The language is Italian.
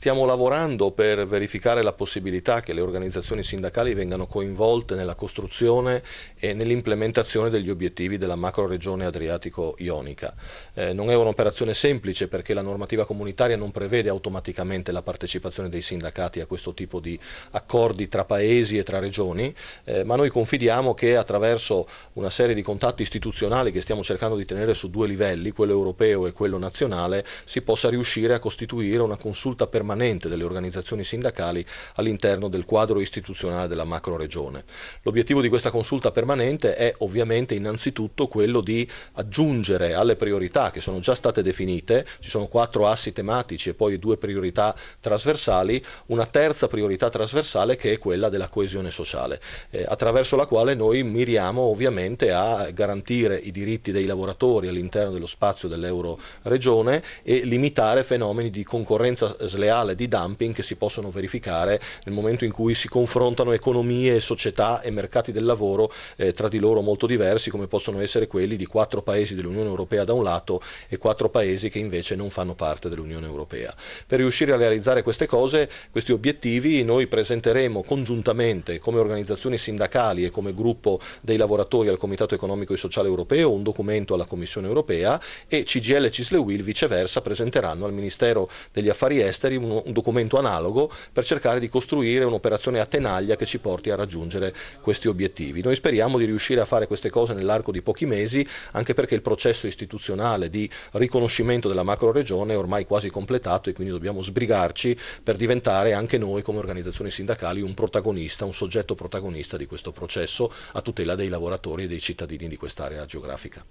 Stiamo lavorando per verificare la possibilità che le organizzazioni sindacali vengano coinvolte nella costruzione e nell'implementazione degli obiettivi della macro regione adriatico-ionica. Eh, non è un'operazione semplice perché la normativa comunitaria non prevede automaticamente la partecipazione dei sindacati a questo tipo di accordi tra paesi e tra regioni, eh, ma noi confidiamo che attraverso una serie di contatti istituzionali che stiamo cercando di tenere su due livelli, quello europeo e quello nazionale, si possa riuscire a costituire una consulta permanente permanente delle organizzazioni sindacali all'interno del quadro istituzionale della macro regione. L'obiettivo di questa consulta permanente è ovviamente innanzitutto quello di aggiungere alle priorità che sono già state definite, ci sono quattro assi tematici e poi due priorità trasversali, una terza priorità trasversale che è quella della coesione sociale, eh, attraverso la quale noi miriamo ovviamente a garantire i diritti dei lavoratori all'interno dello spazio dell'euro regione e limitare fenomeni di concorrenza sleale generale di dumping che si possono verificare nel momento in cui si confrontano economie, società e mercati del lavoro eh, tra di loro molto diversi come possono essere quelli di quattro paesi dell'Unione Europea da un lato e quattro paesi che invece non fanno parte dell'Unione Europea. Per riuscire a realizzare queste cose, questi obiettivi, noi presenteremo congiuntamente come organizzazioni sindacali e come gruppo dei lavoratori al Comitato Economico e Sociale Europeo un documento alla Commissione Europea e CGL e Cislewil viceversa presenteranno al Ministero degli Affari Esteri un un, documento analogo per cercare di costruire un'operazione a tenaglia che ci porti a raggiungere questi obiettivi. Noi speriamo di riuscire a fare queste cose nell'arco di pochi mesi, anche perché il processo istituzionale di riconoscimento della macro regione è ormai quasi completato e quindi dobbiamo sbrigarci per diventare anche noi come organizzazioni sindacali un protagonista, un soggetto protagonista di questo processo a tutela dei lavoratori e dei cittadini di quest'area geografica.